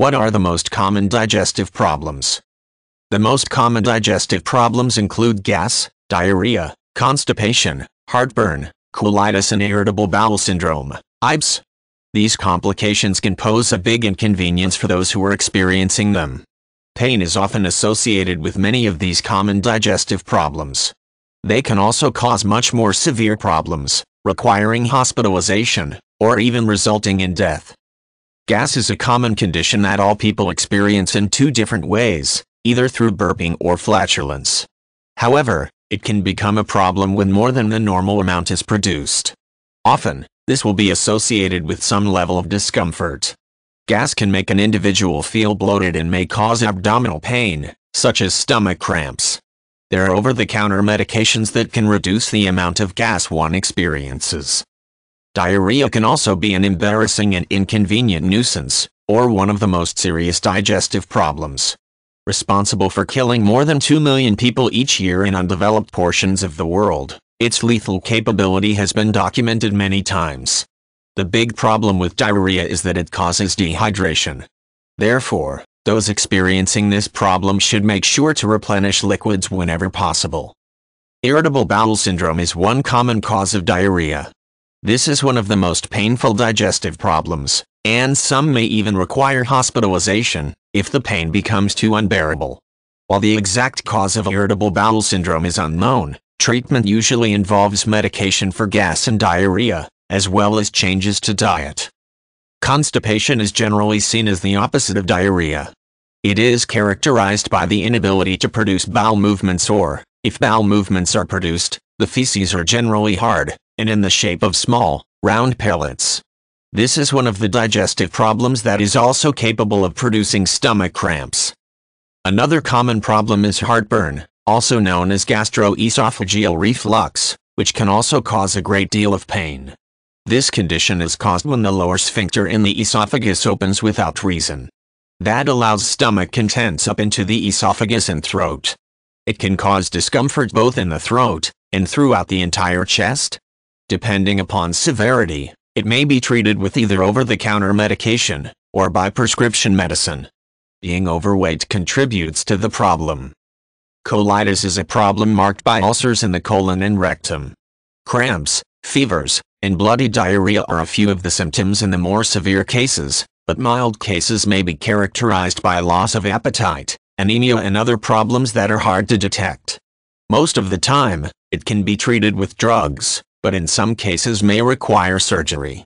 What are the most common digestive problems? The most common digestive problems include gas, diarrhea, constipation, heartburn, colitis and irritable bowel syndrome, IBS. These complications can pose a big inconvenience for those who are experiencing them. Pain is often associated with many of these common digestive problems. They can also cause much more severe problems, requiring hospitalization, or even resulting in death. Gas is a common condition that all people experience in two different ways, either through burping or flatulence. However, it can become a problem when more than the normal amount is produced. Often, this will be associated with some level of discomfort. Gas can make an individual feel bloated and may cause abdominal pain, such as stomach cramps. There are over-the-counter medications that can reduce the amount of gas one experiences. Diarrhea can also be an embarrassing and inconvenient nuisance, or one of the most serious digestive problems. Responsible for killing more than 2 million people each year in undeveloped portions of the world, its lethal capability has been documented many times. The big problem with diarrhea is that it causes dehydration. Therefore, those experiencing this problem should make sure to replenish liquids whenever possible. Irritable bowel syndrome is one common cause of diarrhea. This is one of the most painful digestive problems, and some may even require hospitalization if the pain becomes too unbearable. While the exact cause of irritable bowel syndrome is unknown, treatment usually involves medication for gas and diarrhea, as well as changes to diet. Constipation is generally seen as the opposite of diarrhea. It is characterized by the inability to produce bowel movements or, if bowel movements are produced, the feces are generally hard, and in the shape of small, round pellets. This is one of the digestive problems that is also capable of producing stomach cramps. Another common problem is heartburn, also known as gastroesophageal reflux, which can also cause a great deal of pain. This condition is caused when the lower sphincter in the esophagus opens without reason. That allows stomach contents up into the esophagus and throat. It can cause discomfort both in the throat and throughout the entire chest, Depending upon severity, it may be treated with either over-the-counter medication or by prescription medicine. Being overweight contributes to the problem. Colitis is a problem marked by ulcers in the colon and rectum. Cramps, fevers, and bloody diarrhea are a few of the symptoms in the more severe cases, but mild cases may be characterized by loss of appetite, anemia and other problems that are hard to detect. Most of the time, it can be treated with drugs, but in some cases may require surgery.